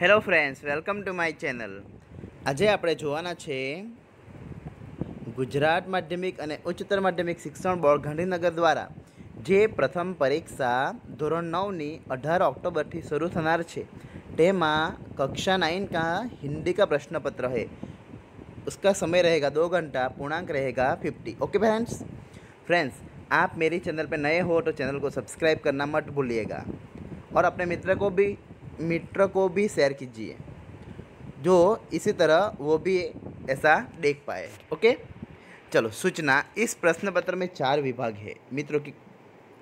hello friends welcome to my channel આજે આપણે જોવાના છે ગુજરાત માધ્યમિક અને ઉચ્ચતર માધ્યમિક શિક્ષણ બોર્ડ ગાંધીનગર દ્વારા જે પ્રથમ પરીક્ષા ધોરણ નવની અઢાર ઓક્ટોબરથી શરૂ થનાર છે તેમાં કક્ષા નાइन का हिंदी का प्रश्न पत्र है उसका समय रहेगा दो घंटा पूर्णांक रहेगा फिफ्टी ओके फ्रेंड्स फ्रेंड्स आप मेरी चैनल पर नए हो तो चैनल को सब्सक्राइब करना मत भूलिएगा और अपने मित्र को भी मित्र को भी शेयर कीजिए जो इसी तरह वो भी ऐसा देख पाए ओके चलो सूचना इस प्रश्न पत्र में चार विभाग है मित्रों की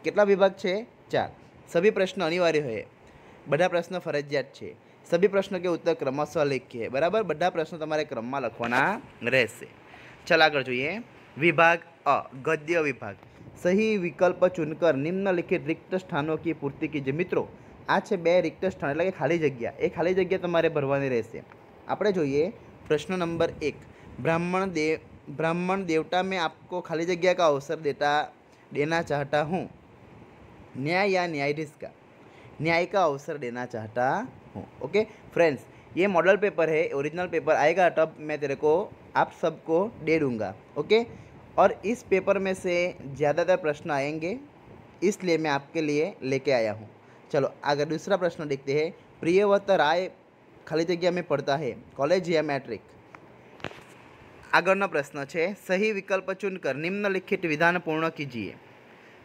कितना विभाग छे चार सभी प्रश्न अनिवार्य है बढ़ा प्रश्न फरजियात है सभी प्रश्नों के उत्तर क्रमशः लिख के बराबर बढ़ा प्रश्न तुम्हारे क्रम में लिखवा रहे चल आगे जुए विभाग अ गद्य विभाग सही विकल्प चुनकर निम्नलिखित रिक्त स्थानों की पूर्ति कीजिए मित्रों આ છે બે રિક્ત સ્થળ એટલે કે ખાલી જગ્યા એ ખાલી જગ્યા તમારે आप રહેશે આપણે જોઈએ પ્રશ્ન નંબર એક બ્રાહ્મણ ब्राह्मण देवता में आपको खाली जगह का अवसर देता देना चाहता हूँ न्याय या न्यायाधीश का न्याय का अवसर देना चाहता हूँ ओके फ्रेंड्स ये मॉडल पेपर है ओरिजिनल पेपर आएगा तब मैं तेरे को आप सबको दे दूँगा ओके और इस पेपर में से ज़्यादातर प्रश्न आएंगे इसलिए मैं आपके लिए लेके आया हूँ चलो अगर दूसरा प्रश्न देखते हैं प्रियव्रत राय खाली जगह में पढ़ता है कॉलेज या मैट्रिक आगना प्रश्न है सही विकल्प चुनकर निम्नलिखित विधान पूर्ण कीजिए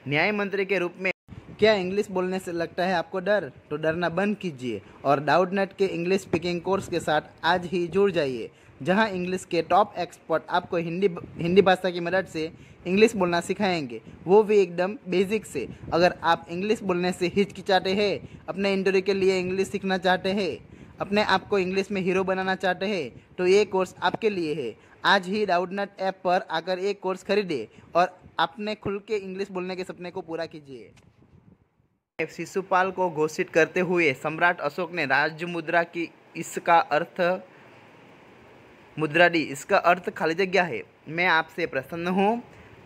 न्याय मंत्री के रूप में क्या इंग्लिश बोलने से लगता है आपको डर तो डरना बंद कीजिए और डाउट नेट के इंग्लिश स्पीकिंग कोर्स के साथ आज ही जुड़ जाइए जहां इंग्लिश के टॉप एक्सपर्ट आपको हिंदी हिंदी भाषा की मदद से इंग्लिश बोलना सिखाएंगे वो भी एकदम बेसिक से अगर आप इंग्लिश बोलने से हिचकिचाते हैं अपने इंटरव्यू के लिए इंग्लिश सीखना चाहते हैं अपने आप को इंग्लिश में हीरो बनाना चाहते हैं तो ये कोर्स आपके लिए है आज ही डाउडनट ऐप पर आकर एक कोर्स खरीदे और अपने खुल के इंग्लिश बोलने के सपने को पूरा कीजिए शिशुपाल को घोषित करते हुए सम्राट अशोक ने राज्य मुद्रा की इसका अर्थ मुद्रा डी इसका अर्थ खाली जगह है मैं आपसे प्रसन्न हूँ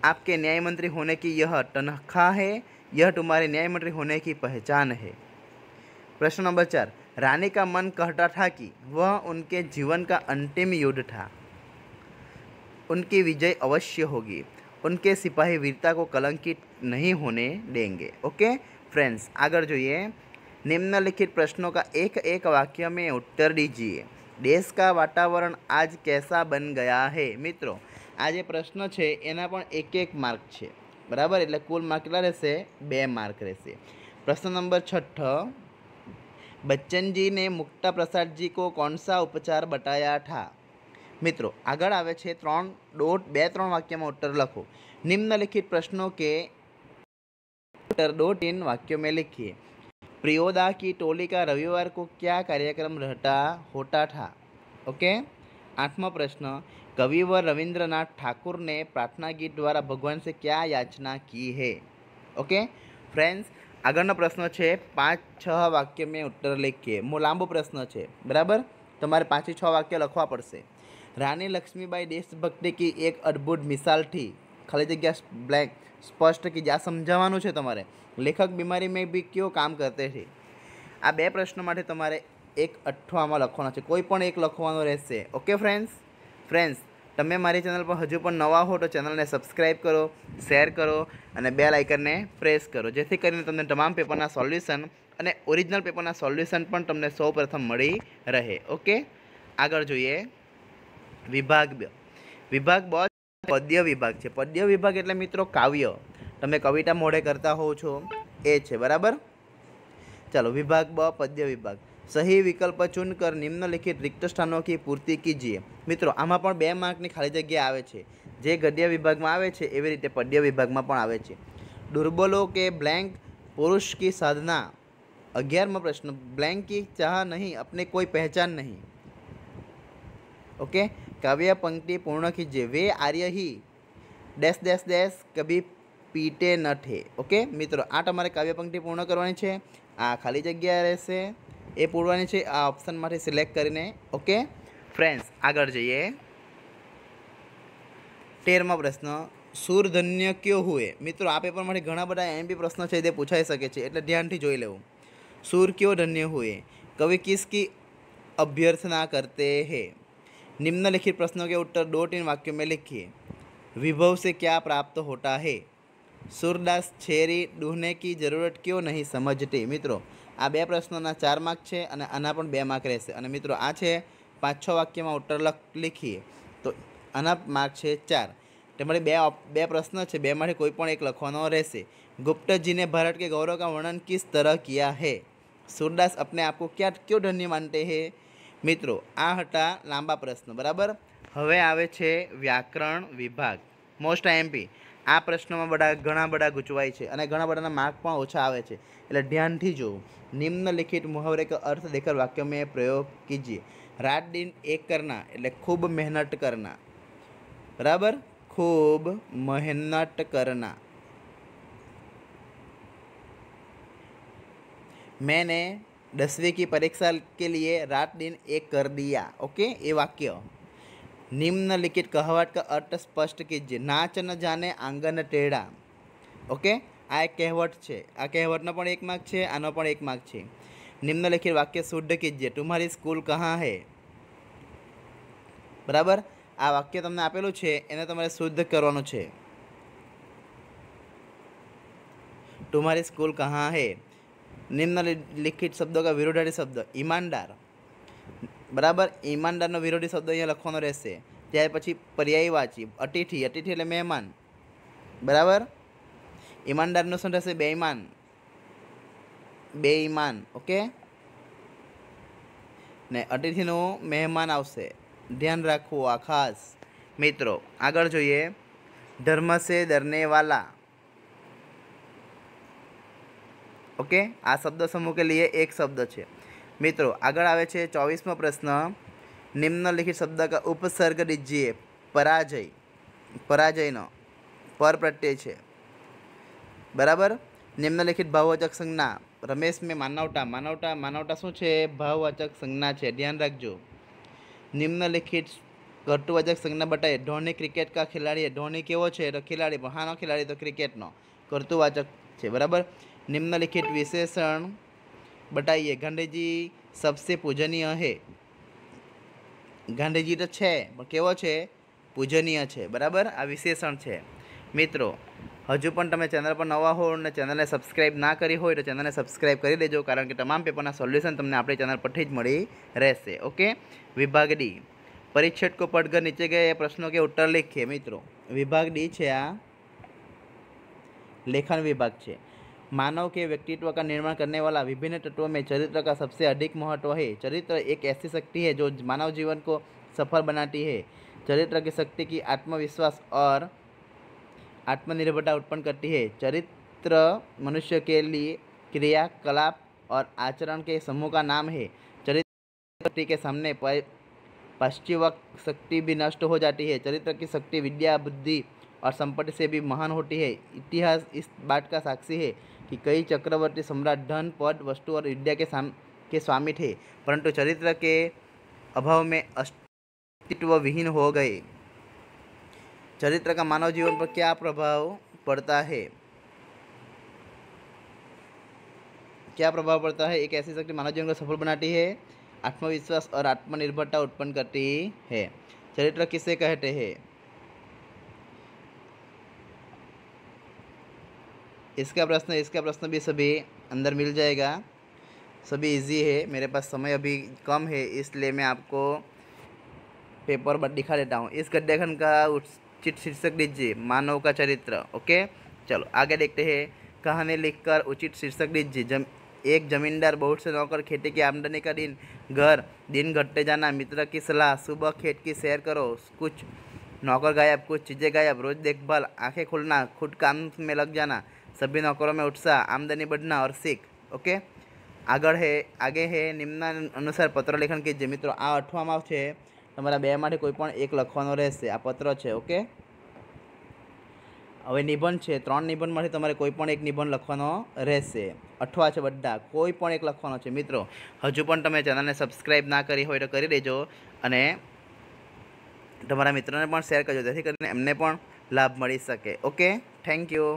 आपके न्याय मंत्री होने की यह तनख्वाह है यह तुम्हारे न्याय मंत्री होने की पहचान है प्रश्न नंबर चार रानी का मन कहता था कि वह उनके जीवन का अंतिम युद्ध था उनकी विजय अवश्य होगी उनके सिपाही वीरता को कलंकित नहीं होने देंगे ओके फ्रेंड्स अगर जो ये निम्नलिखित प्रश्नों का एक एक वाक्य में उत्तर दीजिए देश का वातावरण आज कैसा बन गया है मित्रों आज ये प्रश्न छे एना पण एक एक मार्क छे बराबर એટલે કુલ માક કેટલા રહેશે બે માર્ક રહેશે પ્રશ્ન નંબર છઠ્ઠ બચ્ચનજીને મુકતા પ્રસાદજી કો કонસા ઉપચાર બતાયા ઠા મિત્રો આગળ આવે છે 3 ડોટ 2 3 વાક્યમાં ઉત્તર લખો નિમનલખિત પ્રશ્નો કે ઉત્તર ડોટ ઇન વાક્યો મે લખીے प्रियोदा की टोली का रविवार को क्या कार्यक्रम रहता होता था ओके आठवां प्रश्न कवि व रविंद्रनाथ ठाकुर ने प्रार्थना गीत द्वारा भगवान से क्या याचना की है ઓકે ફ્રેન્ડ્સ આગળનો પ્રશ્ન છે પાંચ છ વાક્ય મેં ઉત્તર લખીએ બહુ લાંબો પ્રશ્ન છે બરાબર તમારે પાંચથી છ વાક્ય લખવા પડશે રાણી લક્ષ્મીબાઈ દેશભક્તિ કી એક અદ્ભુત મિસાલ થી ખાલી જગ્યા બ્લેક સ્પષ્ટ કે જ્યાં સમજાવવાનું છે તમારે લેખક બીમારી મેં બી કયો કામ કરતે છે આ બે પ્રશ્નો માટે તમારે એક અઠવામાં લખવાનો છે કોઈ પણ એક લખવાનો રહેશે ઓકે ફ્રેન્ડ્સ ફ્રેન્ડ્સ તમે મારી ચેનલ પર હજુ પણ નવા હો તો ચેનલને સબસ્ક્રાઇબ કરો શેર કરો અને બે આઇકનને પ્રેસ કરો જેથી કરીને તમને તમામ પેપરના સોલ્યુશન અને ઓરિજિનલ પેપરના સોલ્યુશન પણ તમને સૌ પ્રથમ મળી રહે ઓકે આગળ જોઈએ વિભાગ બ વિભાગ બોસ પદ્ય વિભાગ છે પદ્ય વિભાગ એટલે મિત્રો કાવ્ય તમે કવિતા મોડે કરતા હોવ છો એ છે બરાબર ચાલો વિભાગ બ પદ્ય વિભાગ સહી વિકલ્પ ચૂન કર નિમ્નલિખિત રિક્ત સ્થાનો કી પૂર્તિ કીજીએ મિત્રો આમાં પણ બે માર્કની ખાલી જગ્યા આવે છે જે ગદ્ય વિભાગમાં આવે છે એવી રીતે પદ્ય વિભાગમાં પણ આવે છે દુર્બલો કે બ્લેન્ક પુરુષ કી સાધના અગિયારમો પ્રશ્ન બ્લેન્ક કી ચાહ નહીં અપને કોઈ પહેચાન નહીં ઓકે કાવ્ય પંક્તિ પૂર્ણ કીજે વે આર્ય હી ડેસ ડેસ ડેશ કભી પીટે ન ઠે ઓકે મિત્રો આ તમારે કાવ્ય પંક્તિ પૂર્ણ કરવાની છે આ ખાલી જગ્યા રહેશે એ પૂરવાની છે આ ઓપ્શનમાંથી સિલેક્ટ કરીને ઓકે ફ્રેન્ડ્સ આગળ જઈએ તેરમો પ્રશ્ન ધન્ય કયો હુએ મિત્રો આ પેપરમાંથી ઘણા બધા એમ બી પ્રશ્નો છે તે પૂછાઈ શકે છે એટલે ધ્યાનથી જોઈ લેવું સુર કયો ધન્ય હુએ કવિ કિસકી અભ્યર્થના કરતે હે निम्नलिखित प्रश्नों के उत्तर दो तीन वाक्यों में लिखिए विभव से क्या प्राप्त होता है સૂરદાસ છેરી ડૂહને કી જરૂરત ક્યો નહીં સમજતી મિત્રો આ બે પ્રશ્નોના ચાર માર્ક છે અને આના પણ બે માર્ક રહેશે અને મિત્રો આ છે પાંચ છ વાક્યમાં ઉત્તર લખીએ તો આના માર્ક છે ચાર તેમણે બે બે પ્રશ્ન છે બેમાંથી કોઈ પણ એક લખવાનો રહેશે ગુપ્તજીને ભારત કે ગૌરવ કા વર્ણન કિસ તરહ કિયા હૈ સૂરદાસ अपने आपको क्या क्यों धन्य मानते हैं મિત્રો આ હતા લાંબા પ્રશ્નો બરાબર હવે આવે છે વ્યાકરણ વિભાગ મોસ્ટ એમપી આ પ્રશ્નમાં બધા ઘણા બધા ગૂંચવાય છે અને ઘણા બધાના માર્ક પણ ઓછા આવે છે એટલે ધ્યાનથી જોવું નિમ્નલિખિત મુહાવરે કે અર્થ દેખર વાક્ય મેં પ્રયોગ કીજીએ રાત દિન એક કરના એટલે ખૂબ મહેનત કરના બરાબર ખૂબ મહેનત કરના મેને दसवीं કી પરીક્ષા કે લીએ રાત દિન એ કર દિયા ઓકે એ વાક્ય નિમ્નલિખિત कहावत का अर्थ સ્પષ્ટ કીજે નાચ ન જાને આંગન ટેડા ઓકે આ એક કહેવત છે આ કહેવતનો પણ એક માર્ક છે આનો પણ એક માર્ક છે નિમ્નલિખિત વાક્ય શુદ્ધ કીજીએ તુમારી સ્કૂલ કહા હે બરાબર આ વાક્ય તમને આપેલું છે એને તમારે શુદ્ધ કરવાનું છે તમારી સ્કૂલ કહાં હે લિખિત શબ્દો કા વિરોધારી શબ્દ ઈમાનદાર બરાબર ઈમાનદારનો વિરોધી શબ્દ અહીંયા લખવાનો રહેશે ત્યાર પછી પર્યાયી વાચી અતિથિ અતિથિ એટલે મહેમાન બરાબર ઈમાનદારનું શું થશે બેઈમાન બેઈમાન ઓકે ને અતિથિનું મહેમાન આવશે ધ્યાન રાખવું આ ખાસ મિત્રો આગળ જોઈએ ધર્મ સે વાલા ઓકે આ શબ્દ સમૂહ કે લીએ એક શબ્દ છે મિત્રો આગળ આવે છે ચોવીસમો પ્રશ્ન નિમ્નલિખિત શબ્દ કા ઉપસર્ગ દીજીએ પરાજય પરાજયનો પર પ્રત્યય છે બરાબર નિમ્નલિખિત ભાવવાચક સંજ્ઞા રમેશ મેં માનવતા માનવતા માનવતા શું છે ભાવવાચક સંજ્ઞા છે ધ્યાન રાખજો નિમ્નલિખિત કર્તૃવાચક સંજ્ઞા બતાવીએ ધોની ક્રિકેટ કા ખેલાડી ધોની કેવો છે ખેલાડી મહાનો ખેલાડી તો ક્રિકેટનો કર્તૃવાચક છે બરાબર निम्नलिखित विशेषण बताइए गांधी जी सबसे पूजनीय है ગાંધીજી તો છે પણ કેવો છે પૂજનીય છે બરાબર આ વિશેષણ છે મિત્રો હજુ પણ તમે ચેનલ પર નવા હો અને ચેનલને સબસ્ક્રાઈબ ના કરી હોય તો ચેનલને સબસ્ક્રાઈબ કરી દેજો કારણ કે તમામ પેપરના સોલ્યુશન તમને આપણી ચેનલ પરથી જ મળી રહેશે ઓકે વિભાગ ડી પરીક્ષક કો પડઘર નીચે ગયા પ્રશ્નો કે ઉત્તર લેખીએ મિત્રો વિભાગ ડી છે આ લેખન વિભાગ છે मानव के व्यक्तित्व का निर्माण करने वाला विभिन्न तत्वों में चरित्र का सबसे अधिक महत्व है चरित्र एक ऐसी शक्ति है जो मानव जीवन को सफल बनाती है चरित्र की शक्ति की आत्मविश्वास और आत्मनिर्भरता उत्पन्न करती है चरित्र मनुष्य के लिए क्रियाकलाप और आचरण के समूह का नाम है चरित्र के सामने पश्चिम शक्ति भी नष्ट हो जाती है चरित्र की शक्ति विद्या बुद्धि और संपत्ति से भी महान होती है इतिहास इस बात का साक्षी है कि कई चक्रवर्ती सम्राट धन पद वस्तु और विद्या के साम के स्वामी थे परंतु चरित्र के अभाव में अस्तित्व विहीन हो गए चरित्र का मानव जीवन पर क्या प्रभाव पड़ता है क्या प्रभाव पड़ता है एक ऐसी शक्ति मानव जीवन को सफल बनाती है आत्मविश्वास और आत्मनिर्भरता उत्पन्न करती है चरित्र किसे कहते हैं इसका प्रश्न इसका प्रश्न भी सभी अंदर मिल जाएगा सभी इजी है मेरे पास समय अभी कम है इसलिए मैं आपको पेपर पर दिखा देता हूँ इस गड्ढाखंड का उचित शीर्षक दीजिए मानव का चरित्र ओके चलो आगे देखते हैं कहानी लिखकर उचित शीर्षक दीजिए जम एक जमींदार बहुत से नौकर खेती की आमदनी का दिन घर दिन घटते जाना मित्र की सलाह सुबह खेत की सैर करो कुछ नौकर गायब कुछ चीज़ें गायब रोज़ देखभाल आंखें खोलना खुद काम में लग जाना સભ્ય नौकरों में उत्साह आमदनी बढ़ना और ઓકે આગળ હે આગે હે નિમ્ના અનુસાર પત્ર લેખન કે જે મિત્રો આ અઠવામાં છે તમારા બે માટે કોઈ પણ એક લખવાનો રહેશે આ પત્ર છે ઓકે હવે નિબંધ છે ત્રણ નિબંધમાંથી તમારે કોઈ પણ એક નિબંધ લખવાનો રહેશે અઠવા છે બધા કોઈ પણ એક લખવાનો છે મિત્રો હજુ પણ તમે ચેનલને સબસ્ક્રાઈબ ના કરી હોય તો કરી દેજો અને તમારા મિત્રોને પણ શેર કરજો જેથી કરીને એમને પણ લાભ મળી શકે ઓકે થેન્ક યુ